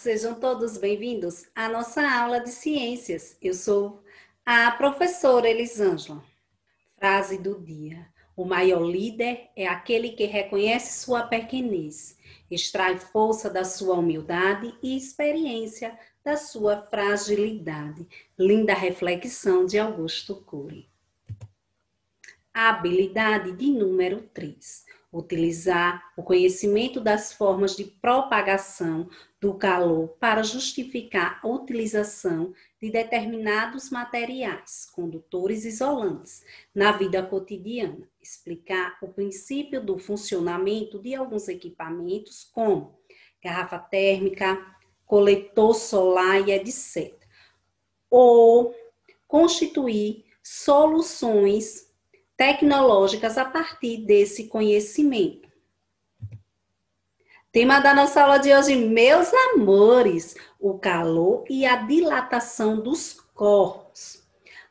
sejam todos bem-vindos à nossa aula de ciências. Eu sou a professora Elisângela. Frase do dia: O maior líder é aquele que reconhece sua pequenez, extrai força da sua humildade e experiência da sua fragilidade. Linda reflexão de Augusto Cury. Habilidade de número 3 utilizar o conhecimento das formas de propagação do calor para justificar a utilização de determinados materiais condutores isolantes na vida cotidiana, explicar o princípio do funcionamento de alguns equipamentos como garrafa térmica, coletor solar e etc. Ou constituir soluções tecnológicas a partir desse conhecimento. Tema da nossa aula de hoje, meus amores, o calor e a dilatação dos corpos.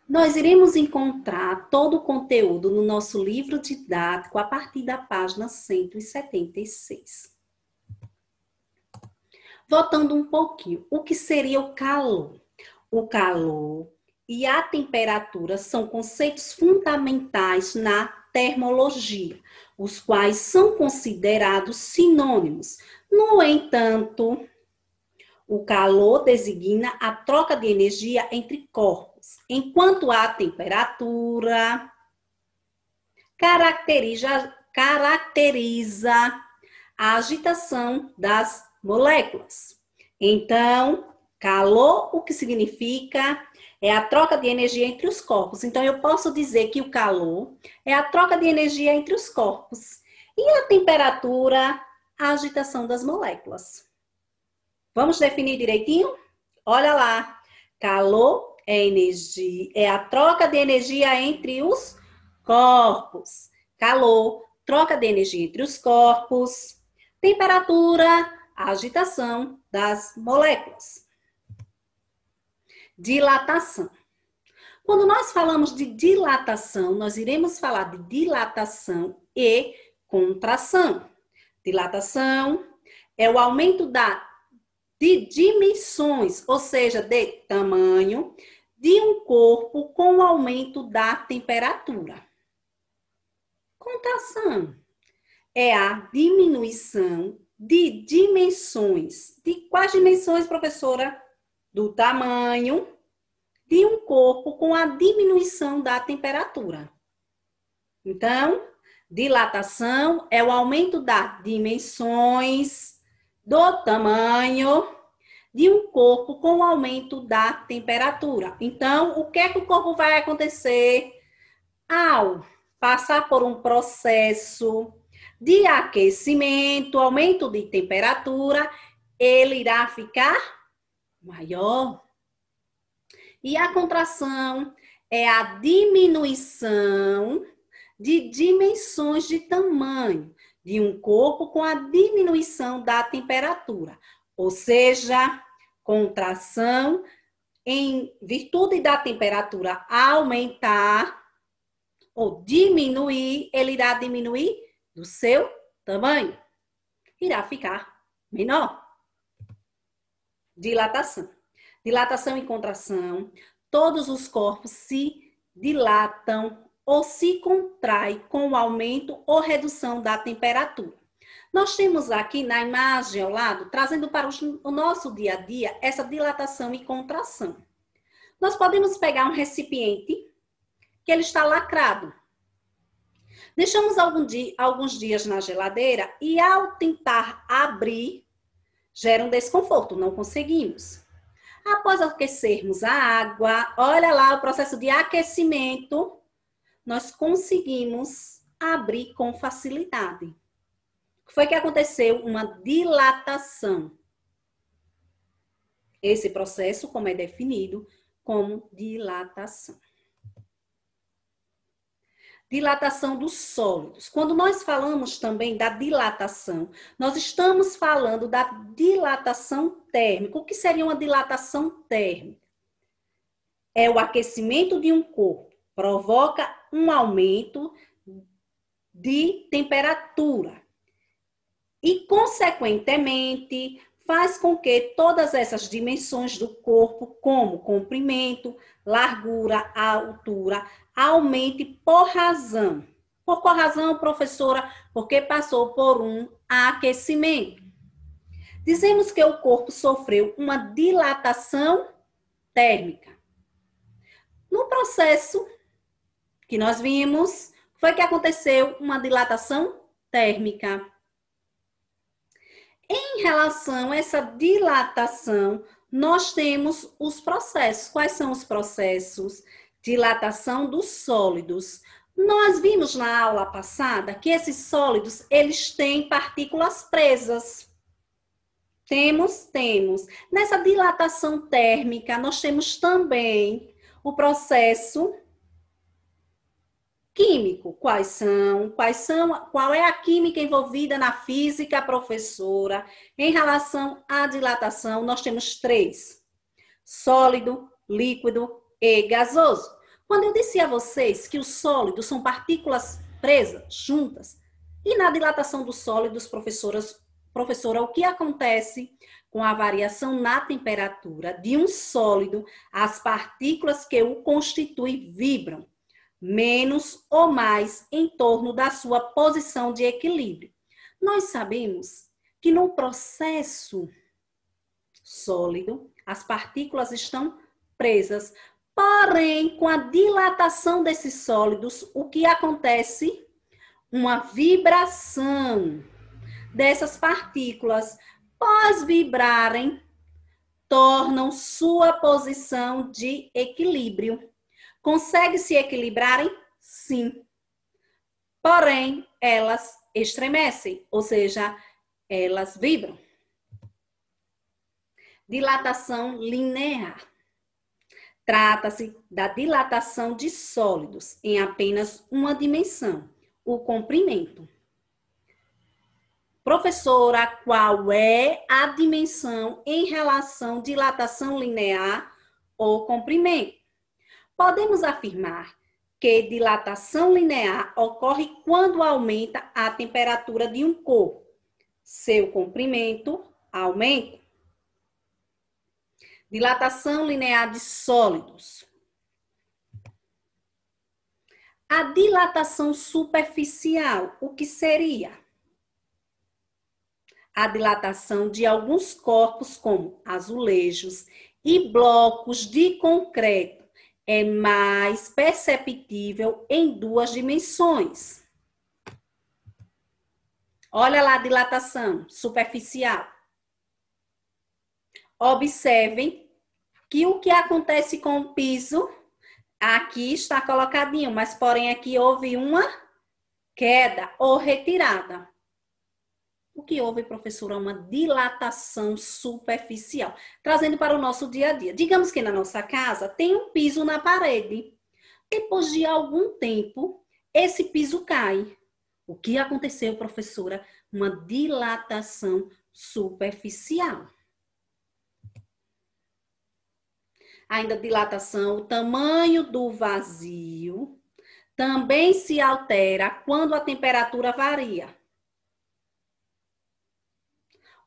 Nós iremos encontrar todo o conteúdo no nosso livro didático a partir da página 176. Voltando um pouquinho, o que seria o calor? O calor e a temperatura são conceitos fundamentais na termologia, os quais são considerados sinônimos. No entanto, o calor designa a troca de energia entre corpos, enquanto a temperatura caracteriza, caracteriza a agitação das moléculas. Então, calor, o que significa é a troca de energia entre os corpos. Então, eu posso dizer que o calor é a troca de energia entre os corpos. E a temperatura, a agitação das moléculas. Vamos definir direitinho? Olha lá. Calor é energia, é a troca de energia entre os corpos. Calor, troca de energia entre os corpos. Temperatura, agitação das moléculas. Dilatação. Quando nós falamos de dilatação, nós iremos falar de dilatação e contração. Dilatação é o aumento da, de dimensões, ou seja, de tamanho, de um corpo com o aumento da temperatura. Contração é a diminuição de dimensões. De quais dimensões, professora? do tamanho de um corpo com a diminuição da temperatura. Então, dilatação é o aumento das dimensões do tamanho de um corpo com o aumento da temperatura. Então, o que é que o corpo vai acontecer ao passar por um processo de aquecimento, aumento de temperatura, ele irá ficar maior. E a contração é a diminuição de dimensões de tamanho de um corpo com a diminuição da temperatura, ou seja, contração em virtude da temperatura aumentar ou diminuir, ele irá diminuir do seu tamanho, irá ficar menor dilatação. Dilatação e contração, todos os corpos se dilatam ou se contrai com o aumento ou redução da temperatura. Nós temos aqui na imagem ao lado, trazendo para o nosso dia a dia, essa dilatação e contração. Nós podemos pegar um recipiente que ele está lacrado. Deixamos algum dia, alguns dias na geladeira e ao tentar abrir, gera um desconforto, não conseguimos. Após aquecermos a água, olha lá o processo de aquecimento, nós conseguimos abrir com facilidade. foi que aconteceu? Uma dilatação. Esse processo, como é definido, como dilatação dilatação dos sólidos. Quando nós falamos também da dilatação, nós estamos falando da dilatação térmica. O que seria uma dilatação térmica? É o aquecimento de um corpo, provoca um aumento de temperatura. E, consequentemente, faz com que todas essas dimensões do corpo, como comprimento, largura, altura, aumente por razão. Por qual razão, professora? Porque passou por um aquecimento. Dizemos que o corpo sofreu uma dilatação térmica. No processo que nós vimos, foi que aconteceu uma dilatação térmica. Em relação a essa dilatação, nós temos os processos. Quais são os processos? Dilatação dos sólidos. Nós vimos na aula passada que esses sólidos, eles têm partículas presas. Temos, temos. Nessa dilatação térmica, nós temos também o processo Químico, quais são? Quais são? Qual é a química envolvida na física, professora? Em relação à dilatação, nós temos três: sólido, líquido e gasoso. Quando eu disse a vocês que os sólidos são partículas presas, juntas, e na dilatação dos sólidos, professoras, professora, o que acontece com a variação na temperatura de um sólido? As partículas que o constituem vibram menos ou mais em torno da sua posição de equilíbrio. Nós sabemos que num processo sólido, as partículas estão presas. Porém, com a dilatação desses sólidos, o que acontece? Uma vibração dessas partículas. Pós vibrarem, tornam sua posição de equilíbrio. Consegue se equilibrarem? Sim. Porém, elas estremecem, ou seja, elas vibram. Dilatação linear. Trata-se da dilatação de sólidos em apenas uma dimensão, o comprimento. Professora, qual é a dimensão em relação dilatação linear ou comprimento? podemos afirmar que dilatação linear ocorre quando aumenta a temperatura de um corpo. Seu comprimento aumenta. Dilatação linear de sólidos. A dilatação superficial, o que seria? A dilatação de alguns corpos, como azulejos e blocos de concreto é mais perceptível em duas dimensões. Olha lá a dilatação superficial. Observem que o que acontece com o piso aqui está colocadinho, mas porém aqui houve uma queda ou retirada. O que houve, professora, uma dilatação superficial, trazendo para o nosso dia a dia. Digamos que na nossa casa tem um piso na parede. Depois de algum tempo, esse piso cai. O que aconteceu, professora? Uma dilatação superficial. Ainda dilatação, o tamanho do vazio também se altera quando a temperatura varia.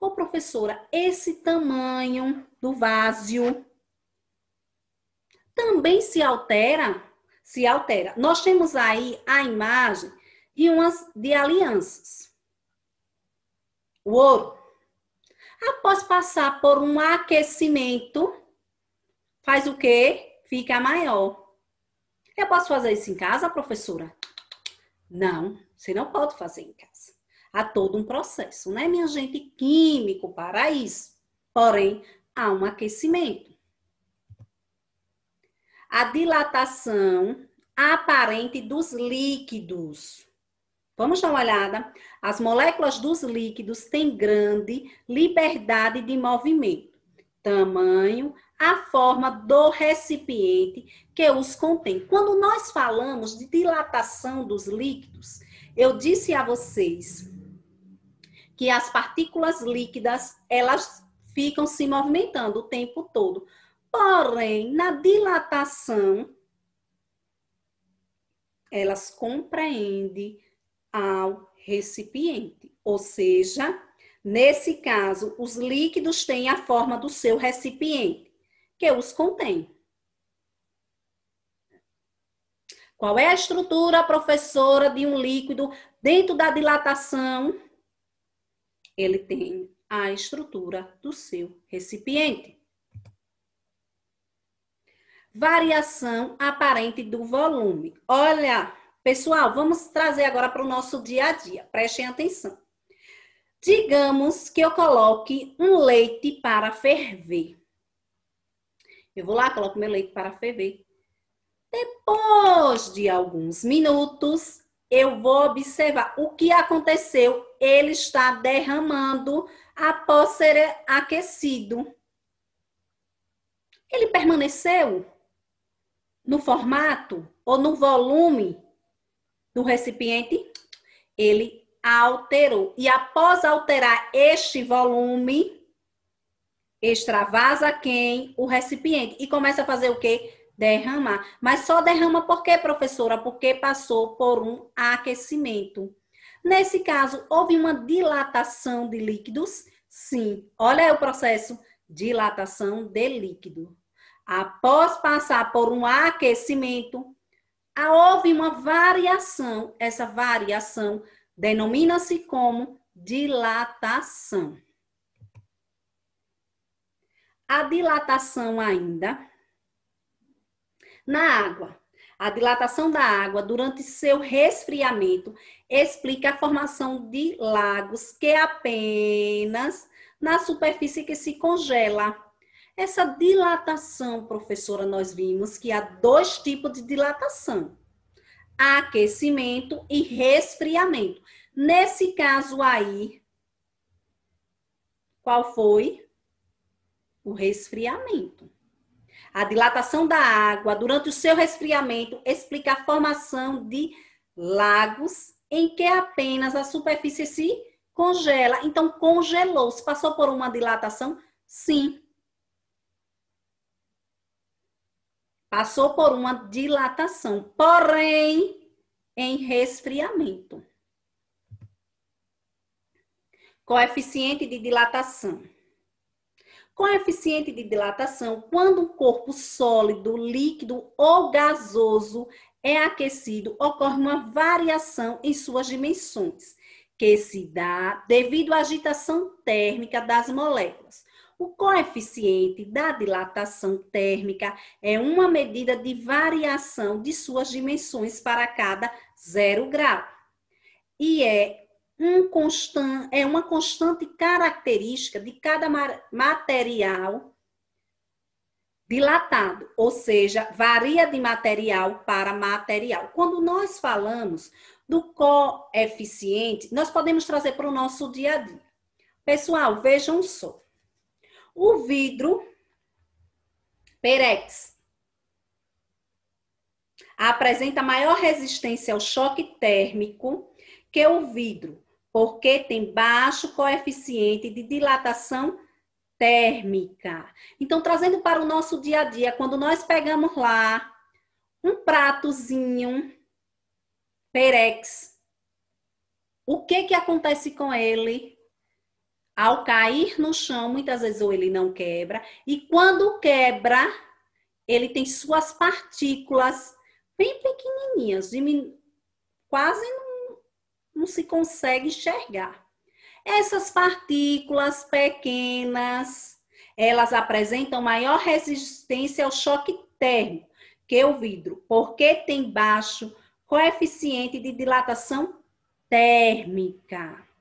Ô, professora, esse tamanho do vaso também se altera? Se altera. Nós temos aí a imagem de umas de alianças. O ouro. Após passar por um aquecimento, faz o quê? Fica maior. Eu posso fazer isso em casa, professora? Não, você não pode fazer em casa. Há todo um processo, né, minha gente, químico para isso. Porém, há um aquecimento. A dilatação aparente dos líquidos. Vamos dar uma olhada. As moléculas dos líquidos têm grande liberdade de movimento, tamanho, a forma do recipiente que os contém. Quando nós falamos de dilatação dos líquidos, eu disse a vocês que as partículas líquidas elas ficam se movimentando o tempo todo. Porém, na dilatação, elas compreendem ao recipiente, ou seja, nesse caso, os líquidos têm a forma do seu recipiente, que os contém. Qual é a estrutura, professora, de um líquido dentro da dilatação? ele tem a estrutura do seu recipiente. Variação aparente do volume. Olha, pessoal, vamos trazer agora para o nosso dia a dia. Prestem atenção. Digamos que eu coloque um leite para ferver. Eu vou lá, coloco meu leite para ferver. Depois de alguns minutos, eu vou observar o que aconteceu. Ele está derramando após ser aquecido. Ele permaneceu no formato ou no volume do recipiente? Ele alterou. E após alterar este volume, extravasa quem? O recipiente. E começa a fazer o quê? derramar. Mas só derrama por quê, professora? Porque passou por um aquecimento. Nesse caso, houve uma dilatação de líquidos? Sim. Olha o processo: dilatação de líquido. Após passar por um aquecimento, houve uma variação. Essa variação denomina-se como dilatação. A dilatação ainda na água. A dilatação da água durante seu resfriamento explica a formação de lagos que apenas na superfície que se congela. Essa dilatação, professora, nós vimos que há dois tipos de dilatação: aquecimento e resfriamento. Nesse caso aí, qual foi? O resfriamento a dilatação da água durante o seu resfriamento explica a formação de lagos em que apenas a superfície se congela. Então, congelou. Se passou por uma dilatação, sim. Passou por uma dilatação, porém, em resfriamento. Coeficiente de dilatação. Coeficiente de dilatação, quando um corpo sólido, líquido ou gasoso é aquecido, ocorre uma variação em suas dimensões, que se dá devido à agitação térmica das moléculas. O coeficiente da dilatação térmica é uma medida de variação de suas dimensões para cada zero grau e é um constant, é uma constante característica de cada material dilatado, ou seja, varia de material para material. Quando nós falamos do coeficiente, nós podemos trazer para o nosso dia a dia. Pessoal, vejam só. O vidro Perex apresenta maior resistência ao choque térmico que o vidro porque tem baixo coeficiente de dilatação térmica. Então, trazendo para o nosso dia a dia, quando nós pegamos lá um pratozinho Perex, o que que acontece com ele? Ao cair no chão, muitas vezes ou ele não quebra, e quando quebra, ele tem suas partículas bem pequenininhas, quase não se consegue enxergar. Essas partículas pequenas, elas apresentam maior resistência ao choque térmico que o vidro, porque tem baixo coeficiente de dilatação térmica.